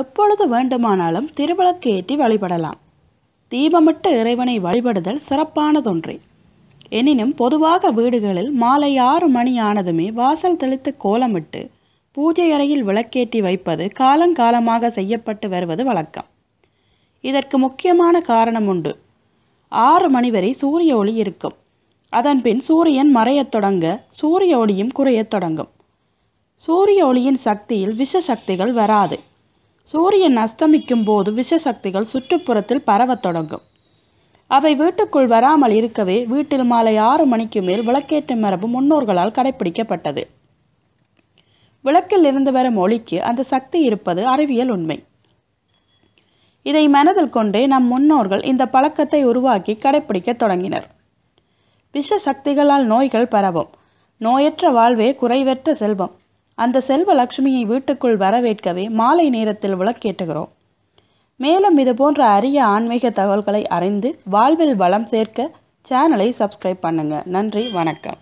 எப்பொழுது வேண்டுமானாலும் திருவிளக்கு ஏற்றி வழிபடலாம் தீபமிட்டு இறைவனை வழிபடுதல் சிறப்பானதொன்றே எனினும் பொதுவாக வீடுகளில் மாலை ஆறு மணி ஆனதுமே வாசல் தெளித்து கோலமிட்டு பூஜை அறையில் விளக்கேற்றி வைப்பது காலங்காலமாக செய்யப்பட்டு வருவது வழக்கம் இதற்கு முக்கியமான காரணம் உண்டு ஆறு மணி வரை சூரிய ஒளி இருக்கும் அதன்பின் சூரியன் மறையத் தொடங்க சூரிய ஒளியும் குறையத் தொடங்கும் சூரிய ஒளியின் சக்தியில் விஷ சக்திகள் வராது சூரியன் அஸ்தமிக்கும் போது விஷசக்திகள் சுற்றுப்புறத்தில் பரவத் தொடங்கும் அவை வீட்டுக்குள் வராமல் இருக்கவே வீட்டில் மாலை ஆறு மணிக்கு மேல் விளக்கேற்ற மரபு முன்னோர்களால் கடைபிடிக்கப்பட்டது விளக்கில் இருந்து வரும் ஒளிக்கு அந்த சக்தி இருப்பது அறிவியல் உண்மை இதை மனதில் கொண்டே நம் முன்னோர்கள் இந்த பழக்கத்தை உருவாக்கி கடைபிடிக்க தொடங்கினர் விஷ சக்திகளால் நோய்கள் பரவும் நோயற்ற வாழ்வே குறைவற்ற செல்வம் அந்த செல்வலட்சுமியை வீட்டுக்குள் வரவேற்கவே மாலை நேரத்தில் விளக்கேட்டுகிறோம் மேலும் இது போன்ற அரிய ஆன்மீக தகவல்களை அறிந்து வாழ்வில் வளம் சேர்க்க சேனலை சப்ஸ்கிரைப் பண்ணுங்கள் நன்றி வணக்கம்